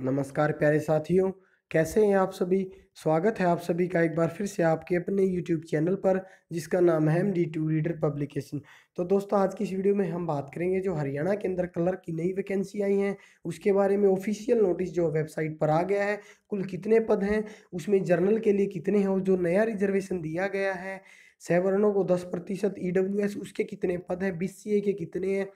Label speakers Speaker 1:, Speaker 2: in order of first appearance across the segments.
Speaker 1: नमस्कार प्यारे साथियों कैसे हैं आप सभी स्वागत है आप सभी का एक बार फिर से आपके अपने YouTube चैनल पर जिसका नाम है M D two reader publication तो दोस्तों आज की इस वीडियो में हम बात करेंगे जो हरियाणा के अंदर कलर की नई वैकेंसी आई हैं उसके बारे में ऑफिशियल नोटिस जो वेबसाइट पर आ गया है कुल कितने पद हैं उसमें जर्नल के लिए कितने हैं और जो नया रिजर्वेशन दिया गया है सैवर्णों को दस प्रतिशत ई e उसके कितने पद हैं बी के कितने हैं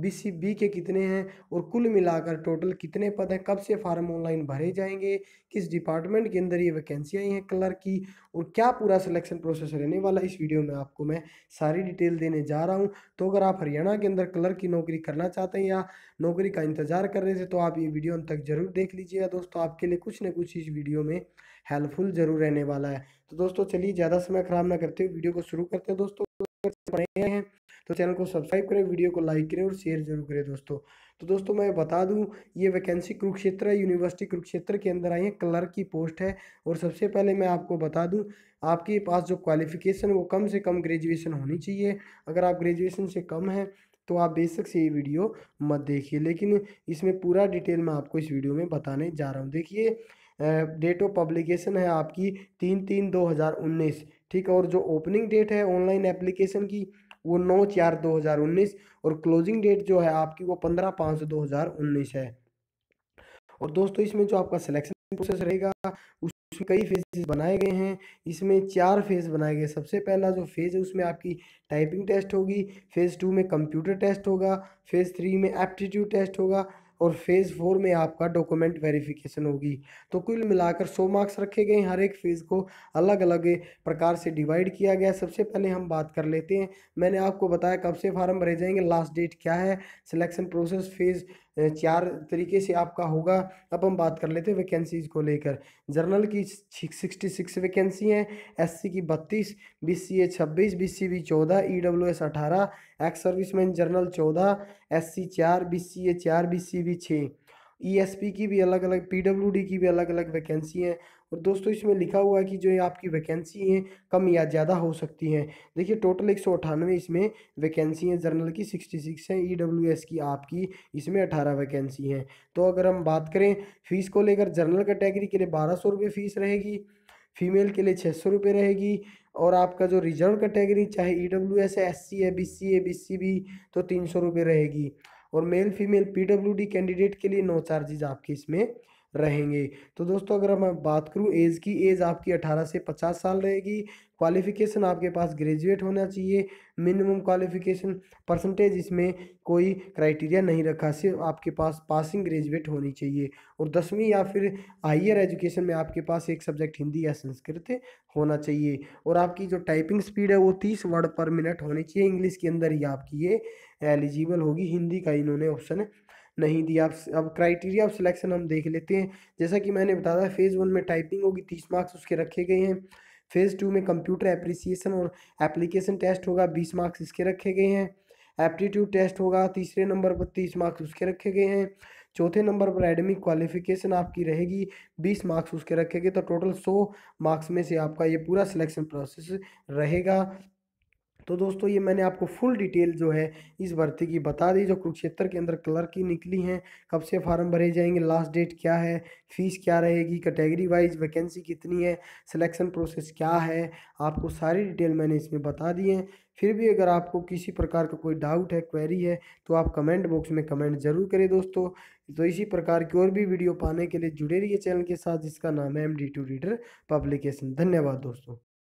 Speaker 1: बी सी बी के कितने हैं और कुल मिलाकर टोटल कितने पद हैं कब से फार्म ऑनलाइन भरे जाएंगे किस डिपार्टमेंट के अंदर ये वैकेंसी आई हैं क्लर्क की और क्या पूरा सिलेक्शन प्रोसेस रहने वाला इस वीडियो में आपको मैं सारी डिटेल देने जा रहा हूँ तो अगर आप हरियाणा के अंदर क्लर्क की नौकरी करना चाहते हैं या नौकरी का इंतजार कर रहे थे तो आप ये वीडियो अंत तक जरूर देख लीजिएगा दोस्तों आपके लिए कुछ ना कुछ इस वीडियो में हेल्पफुल जरूर रहने वाला है तो दोस्तों चलिए ज़्यादा समय खराब ना करते हुए वीडियो को शुरू करते हैं दोस्तों हैं तो चैनल को सब्सक्राइब करें वीडियो को लाइक करें और शेयर जरूर करें दोस्तों तो दोस्तों मैं बता दूं ये वैकेंसी कुरुक्षेत्र यूनिवर्सिटी कुरुक्षेत्र के अंदर आई है क्लर्क की पोस्ट है और सबसे पहले मैं आपको बता दूं आपके पास जो क्वालिफिकेशन वो कम से कम ग्रेजुएशन होनी चाहिए अगर आप ग्रेजुएशन से कम है तो आप बेशक से ये वीडियो मत देखिए लेकिन इसमें पूरा डिटेल मैं आपको इस वीडियो में बताने जा रहा हूँ देखिए डेट ऑफ पब्लिकेशन है आपकी तीन तीन दो हज़ार उन्नीस ठीक और जो ओपनिंग डेट है ऑनलाइन एप्लीकेशन की वो नौ चार दो हजार उन्नीस और क्लोजिंग डेट जो है आपकी वो पंद्रह पाँच दो हज़ार उन्नीस है और दोस्तों इसमें जो आपका सिलेक्शन प्रोसेस रहेगा उसमें कई फेजेस बनाए गए हैं इसमें चार फेज़ बनाए गए सबसे पहला जो फेज़ है उसमें आपकी टाइपिंग टेस्ट होगी फेज़ टू में कंप्यूटर टेस्ट होगा फेज़ थ्री में एप्टीट्यूड टेस्ट होगा और फेज़ फोर में आपका डॉक्यूमेंट वेरिफिकेशन होगी तो कुल मिलाकर सौ मार्क्स रखे गए हर एक फेज़ को अलग अलग प्रकार से डिवाइड किया गया सबसे पहले हम बात कर लेते हैं मैंने आपको बताया कब से फार्म भरे जाएंगे लास्ट डेट क्या है सिलेक्शन प्रोसेस फेज़ चार तरीके से आपका होगा अब हम बात कर लेते हैं वैकेंसीज़ को लेकर जर्नल की सिक्सटी सिक्स वैकेंसी हैं एससी की बत्तीस बी सी ए छब्बीस बी सी बी चौदह ई डब्ल्यू एस अठारह एक्स सर्विसमैन जर्नल चौदह एस सी चार बी सी ए चार बी सी बी छः ई एस पी की भी अलग अलग पी डब्ल्यू डी की भी अलग अलग वैकेंसी हैं और दोस्तों इसमें लिखा हुआ है कि जो आपकी वैकेंसी हैं कम या ज़्यादा हो सकती हैं देखिए टोटल एक इसमें वैकेंसी हैं जर्नल की सिक्सटी सिक्स हैं ई e की आपकी इसमें अठारह वैकेंसी हैं तो अगर हम बात करें फ़ीस को लेकर जर्नल कैटेगरी के लिए बारह सौ रुपये फ़ीस रहेगी फीमेल के लिए छः सौ रुपये रहेगी और आपका जो रिजर्व कैटेगरी चाहे ई डब्ल्यू एस है एस सी है बी सी है बी सी बी तो तीन सौ रुपये रहेगी और male female P W D candidate के लिए नो चार्जेज आपके इसमें रहेंगे तो दोस्तों अगर मैं बात करूं एज की एज आपकी 18 से 50 साल रहेगी क्वालिफिकेशन आपके पास ग्रेजुएट होना चाहिए मिनिमम क्वालिफिकेशन परसेंटेज इसमें कोई क्राइटेरिया नहीं रखा सिर्फ आपके पास पासिंग ग्रेजुएट होनी चाहिए और दसवीं या फिर हाइयर एजुकेशन में आपके पास एक सब्जेक्ट हिंदी या संस्कृत होना चाहिए और आपकी जो टाइपिंग स्पीड है वो तीस वर्ड पर मिनट होनी चाहिए इंग्लिश के अंदर ही आपकी ये एलिजिबल होगी हिंदी का इन्होंने ऑप्शन नहीं दिया अब क्राइटेरिया ऑफ सिलेक्शन हम देख लेते हैं जैसा कि मैंने बताया था फेज़ वन में टाइपिंग होगी तीस मार्क्स उसके रखे गए हैं फेज़ टू में कंप्यूटर एप्रिसिएशन और एप्लीकेशन टेस्ट होगा बीस मार्क्स इसके रखे गए हैं एप्टीट्यूड टेस्ट होगा तीसरे नंबर पर तीस मार्क्स उसके रखे गए हैं चौथे नंबर पर एडमिक क्वालिफिकेशन आपकी रहेगी बीस मार्क्स उसके रखे गए तो टोटल सौ मार्क्स में से आपका ये पूरा सिलेक्शन प्रोसेस रहेगा तो दोस्तों ये मैंने आपको फुल डिटेल जो है इस भर्ती की बता दी जो कुरुक्षेत्र के अंदर क्लर्क की निकली हैं कब से फॉर्म भरे जाएंगे लास्ट डेट क्या है फीस क्या रहेगी कैटेगरी वाइज वैकेंसी कितनी है सिलेक्शन प्रोसेस क्या है आपको सारी डिटेल मैंने इसमें बता दी है फिर भी अगर आपको किसी प्रकार का कोई डाउट है क्वेरी है तो आप कमेंट बॉक्स में कमेंट ज़रूर करें दोस्तों तो इसी प्रकार की और भी वीडियो पाने के लिए जुड़े रहिए चैनल के साथ जिसका नाम है M D two reader publication धन्यवाद दोस्तों